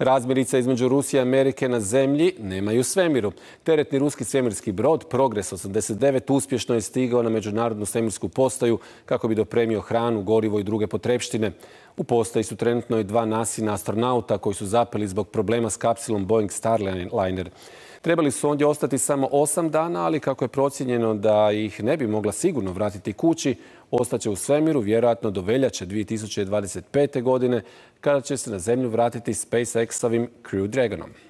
Razmirica između Rusije i Amerike na zemlji nemaju svemiru. Teretni ruski svemirski brod Progres 89 uspješno je stigao na međunarodnu svemirsku postaju kako bi dopremio hranu, gorivo i druge potrepštine U postaji su trenutno i dva nasina astronauta koji su zapeli zbog problema s kapsilom Boeing Starliner. Trebali su ondje ostati samo osam dana, ali kako je procijenjeno da ih ne bi mogla sigurno vratiti kući, ostaće u svemiru vjerojatno do veljače 2025. godine kada će se na zemlju vratiti SpaceX-ovim Crew Dragonom.